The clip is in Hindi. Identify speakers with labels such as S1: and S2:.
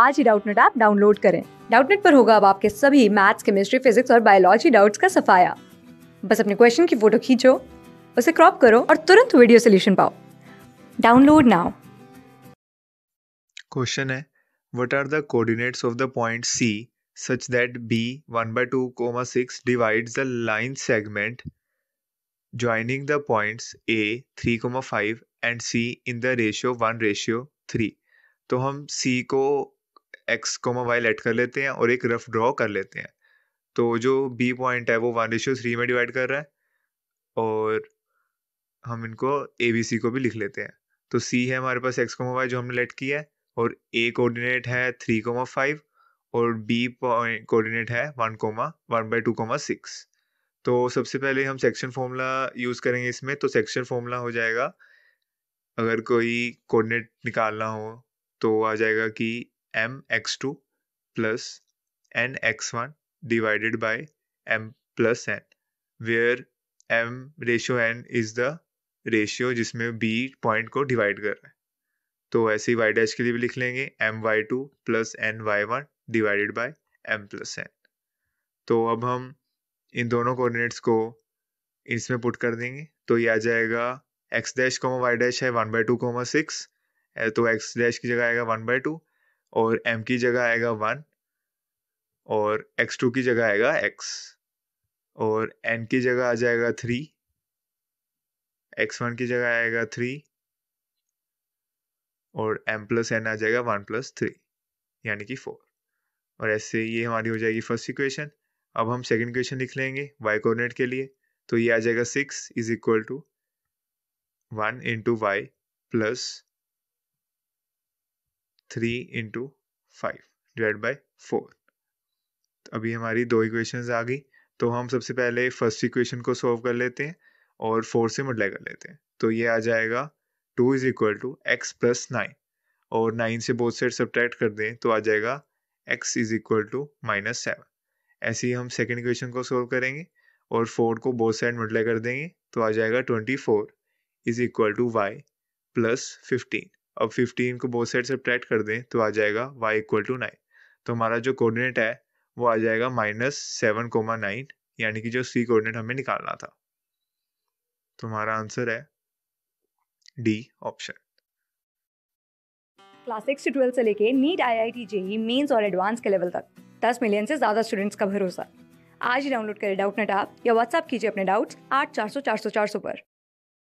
S1: आज ही डाउटनेट ऐप डाउनलोड करें डाउटनेट पर होगा अब आपके सभी मैथ्स केमिस्ट्री फिजिक्स और बायोलॉजी डाउट्स का सफाया बस अपने क्वेश्चन की फोटो खींचो उसे क्रॉप करो और तुरंत वीडियो सोल्यूशन पाओ डाउनलोड नाउ
S2: क्वेश्चन है what are the coordinates of the point C such that B 1 by 2 comma 6 divides the line segment joining the points a 3 comma 5 and c in the ratio 1 ratio 3 तो हम c को एक्स कोमा वाई लेट कर लेते हैं और एक रफ ड्रॉ कर लेते हैं तो जो बी पॉइंट है वो वन रेशियो थ्री में डिवाइड कर रहा है और हम इनको ए बी सी को भी लिख लेते हैं तो सी है हमारे पास एक्स कोमा वाई जो हमने लेट किया है और ए कोऑर्डिनेट है थ्री कोमा फाइव और बी पॉइंट कोऑर्डिनेट है one comma one by two comma six तो सबसे पहले हम सेक्शन फॉर्मूला यूज़ करेंगे इसमें तो सेक्शन फॉर्मूला हो जाएगा अगर कोई कोऑर्डिनेट निकालना हो तो आ जाएगा कि m x two plus n x one divided by m plus n where m ratio n is the ratio जिसमें बी पॉइंट को डिवाइड कर रहा है तो ऐसे ही वाई डैश के लिए भी लिख लेंगे m y two plus n y one divided by m plus n तो अब हम इन दोनों कोऑर्डिनेट्स को इसमें पुट कर देंगे तो ये आ जाएगा x dash comma y dash है one by two comma six तो एक्स डैश की जगह आएगा वन बाई टू और एम की जगह आएगा वन और एक्स टू की जगह आएगा एक्स और एन की जगह आ जाएगा थ्री एक्स वन की जगह आएगा थ्री और एम प्लस एन आ जाएगा वन प्लस थ्री यानी कि फोर और ऐसे ये हमारी हो जाएगी फर्स्ट इक्वेशन अब हम सेकंड इक्वेशन लिख लेंगे वाई कोऑर्डिनेट के लिए तो ये आ जाएगा six is equal to one into y plus three into five divide by four अभी हमारी दो इक्वेशन आ गई तो हम सबसे पहले फर्स्ट इक्वेशन को सॉल्व कर लेते हैं और फोर से मल्टीप्लाई कर लेते हैं तो ये आ जाएगा two is equal to x plus nine और नाइन से बोथ साइड सब्ट्रैक्ट कर दें तो आ जाएगा x is equal to minus seven ऐसे ही हम सेकेंड इक्वेशन को सोल्व करेंगे और फोर को बोथ साइड मल्टीप्लाई कर देंगे तो आ जाएगा twenty four is equal to y plus fifteen अब 15 को बोथ साइड से ट्रैक्ट कर दें तो आ जाएगा y इक्वल टू नाइन तो हमारा जो कोऑर्डिनेट है वो आ जाएगा माइनस सेवन कोमा नाइन यानी कि जो c कोऑर्डिनेट हमें निकालना था तो हमारा आंसर है डी ऑप्शन
S1: क्लास सिक्स से ट्वेल्थ से लेके NEET I I T JEE mains और एडवांस के लेवल तक दस मिलियन से ज़्यादा स्टूडेंट्स का भरोसा आज ही डाउनलोड करें डाउट नेट आप या व्हाट्सअप कीजिए अपने डाउट्स आठ चार सौ चार सौ चार सौ पर